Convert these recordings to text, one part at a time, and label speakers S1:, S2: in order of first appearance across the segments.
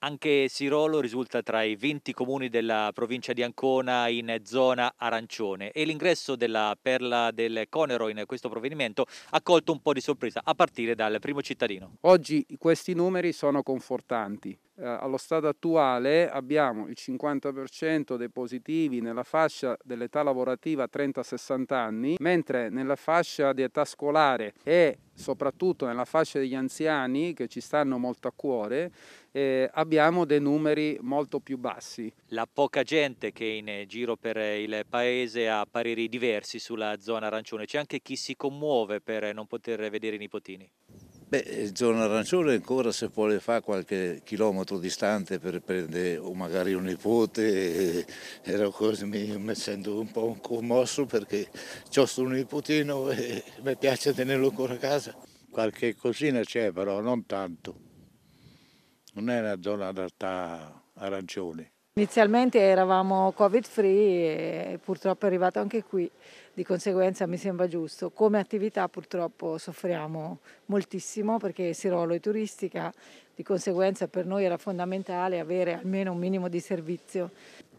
S1: Anche Sirolo risulta tra i 20 comuni della provincia di Ancona in zona arancione e l'ingresso della perla del Conero in questo provvedimento ha colto un po' di sorpresa a partire dal primo cittadino.
S2: Oggi questi numeri sono confortanti. Eh, allo stato attuale abbiamo il 50% dei positivi nella fascia dell'età lavorativa 30-60 anni, mentre nella fascia di età scolare e soprattutto nella fascia degli anziani che ci stanno molto a cuore, eh, abbiamo dei numeri molto più bassi.
S1: La poca gente che è in giro per il paese ha pareri diversi sulla zona arancione, c'è anche chi si commuove per non poter vedere i nipotini.
S2: Beh, il eh, giorno arancione ancora se vuole fare qualche chilometro distante per prendere o magari un nipote, eh, ero così, mi, sento un po' commosso perché ho sto nipotino e mi piace tenerlo ancora a casa. Qualche cosina c'è però, non tanto. Non è una zona adatta arancione.
S3: Inizialmente eravamo covid free e purtroppo è arrivato anche qui, di conseguenza mi sembra giusto. Come attività purtroppo soffriamo moltissimo perché Sirolo è turistica, di conseguenza per noi era fondamentale avere almeno un minimo di servizio.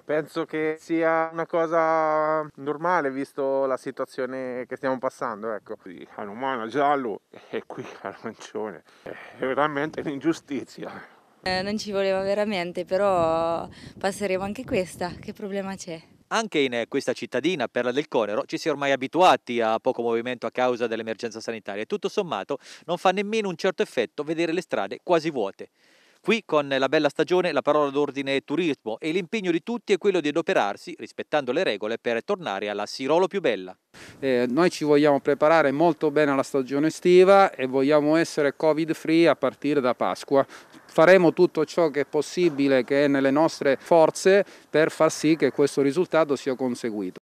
S2: Penso che sia una cosa normale visto la situazione che stiamo passando, ecco. Hanno mano giallo
S1: e qui arancione. È veramente un'ingiustizia.
S3: Eh, non ci voleva veramente, però passeremo anche questa, che problema c'è?
S1: Anche in eh, questa cittadina, Perla del Conero, ci si è ormai abituati a poco movimento a causa dell'emergenza sanitaria e tutto sommato non fa nemmeno un certo effetto vedere le strade quasi vuote. Qui con la bella stagione la parola d'ordine è turismo e l'impegno di tutti è quello di adoperarsi, rispettando le regole, per tornare alla Sirolo più bella.
S2: Eh, noi ci vogliamo preparare molto bene alla stagione estiva e vogliamo essere covid free a partire da Pasqua, faremo tutto ciò che è possibile, che è nelle nostre forze, per far sì che questo risultato sia conseguito.